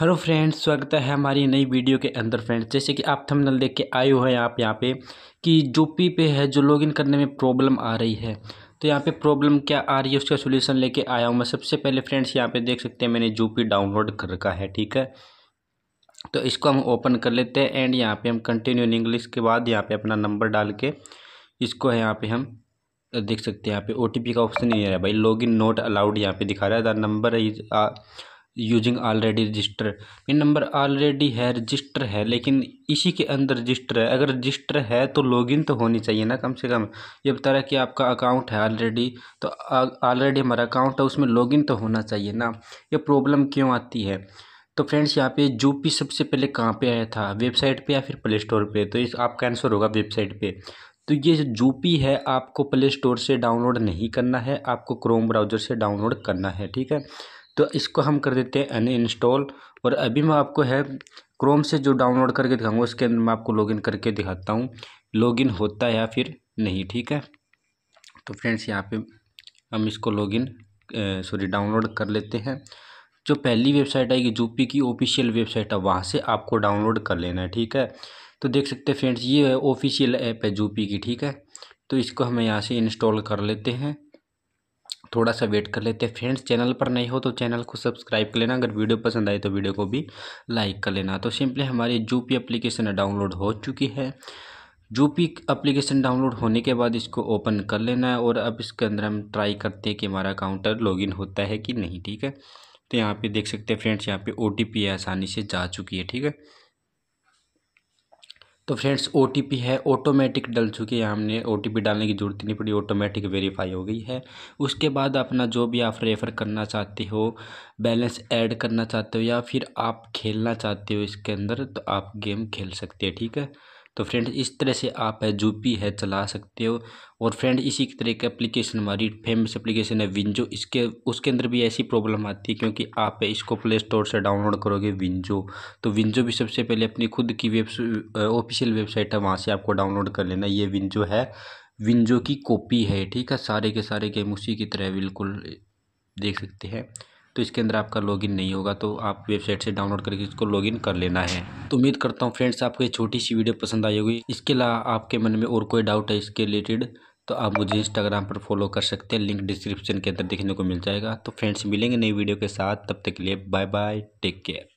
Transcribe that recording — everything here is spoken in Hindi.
हेलो फ्रेंड्स स्वागत है हमारी नई वीडियो के अंदर फ्रेंड्स जैसे कि आप थंबनेल देख के आए हुए हैं आप यहाँ पे कि जो पी पे है जो लॉगिन करने में प्रॉब्लम आ रही है तो यहाँ पे प्रॉब्लम क्या आ रही है उसका सोल्यूशन लेके आया हूँ मैं सबसे पहले फ्रेंड्स यहाँ पे देख सकते हैं मैंने जो पी डाउनलोड कर रखा है ठीक है तो इसको हम ओपन कर लेते हैं एंड यहाँ पर हम कंटिन्यू इंग्लिश के बाद यहाँ पर अपना नंबर डाल के इसको है यहाँ पर हम देख सकते हैं यहाँ पे ओ का ऑप्शन नहीं आ रहा है भाई लॉग इन नॉट अलाउड यहाँ पर दिखा रहा है the number is using already register pin number already है रजिस्टर है लेकिन इसी के अंदर रजिस्टर है अगर रजिस्टर है तो लॉगिन तो होनी चाहिए ना कम से कम ये बता रहा है कि आपका अकाउंट है ऑलरेडी तो ऑलरेडी हमारा अकाउंट है उसमें लॉगिन तो होना चाहिए ना ये प्रॉब्लम क्यों आती है तो फ्रेंड्स यहाँ पे जो पी सबसे पहले कहाँ पे आया था वेबसाइट पे या फिर प्ले स्टोर पे तो इस आपका आंसर होगा वेबसाइट पे तो ये जो पी है आपको प्ले स्टोर से डाउनलोड नहीं करना है आपको क्रोम ब्राउजर से डाउनलोड करना है ठीक है तो इसको हम कर देते हैं अन इंस्टॉल और अभी मैं आपको है क्रोम से जो डाउनलोड करके दिखाऊंगा उसके अंदर मैं आपको लॉगिन करके दिखाता हूँ लॉगिन होता है या फिर नहीं ठीक है तो फ्रेंड्स यहाँ पे हम इसको लॉगिन सॉरी डाउनलोड कर लेते हैं जो पहली वेबसाइट आएगी जूपी की ऑफिशियल वेबसाइट है वहाँ से आपको डाउनलोड कर लेना है ठीक है तो देख सकते हैं फ्रेंड्स ये ऑफिशियल ऐप है जूपी की ठीक है तो इसको हमें यहाँ से इंस्टॉल कर लेते हैं थोड़ा सा वेट कर लेते हैं फ्रेंड्स चैनल पर नहीं हो तो चैनल को सब्सक्राइब कर लेना अगर वीडियो पसंद आए तो वीडियो को भी लाइक कर लेना तो सिंपली हमारी जूपी एप्लीकेशन डाउनलोड हो चुकी है जूपी एप्लीकेशन डाउनलोड होने के बाद इसको ओपन कर लेना है और अब इसके अंदर हम ट्राई करते हैं कि हमारा काउंटर लॉगिन होता है कि नहीं ठीक है तो यहाँ पे देख सकते हैं फ्रेंड्स यहाँ पे ओ टी आसानी से जा चुकी है ठीक है तो फ्रेंड्स ओ है ऑटोमेटिक डल चुकी है हमने ओ डालने की ज़रूरत नहीं पड़ी ऑटोमेटिक वेरीफाई हो गई है उसके बाद अपना जो भी आप रेफ़र करना चाहते हो बैलेंस ऐड करना चाहते हो या फिर आप खेलना चाहते हो इसके अंदर तो आप गेम खेल सकते हैं ठीक है तो फ्रेंड इस तरह से आप है जो भी है चला सकते हो और फ्रेंड इसी तरह की एप्लीकेशन हमारी फेमस एप्लीकेशन है विंजो इसके उसके अंदर भी ऐसी प्रॉब्लम आती है क्योंकि आप इसको प्ले स्टोर से डाउनलोड करोगे विंजो तो विंजो भी सबसे पहले अपनी खुद की वेब ऑफिशियल वेबसाइट है वहाँ से आपको डाउनलोड कर लेना ये विंजो है विंजो की कॉपी है ठीक है सारे के सारे गेम उसी की तरह बिल्कुल देख सकते हैं तो इसके अंदर आपका लॉगिन नहीं होगा तो आप वेबसाइट से डाउनलोड करके इसको लॉगिन कर लेना है तो उम्मीद करता हूँ फ्रेंड्स आपको ये छोटी सी वीडियो पसंद आई होगी इसके अलावा आपके मन में और कोई डाउट है इसके रिलेटेड तो आप मुझे इंस्टाग्राम पर फॉलो कर सकते हैं लिंक डिस्क्रिप्शन के अंदर देखने को मिल जाएगा तो फ्रेंड्स मिलेंगे नई वीडियो के साथ तब तक के लिए बाय बाय टेक केयर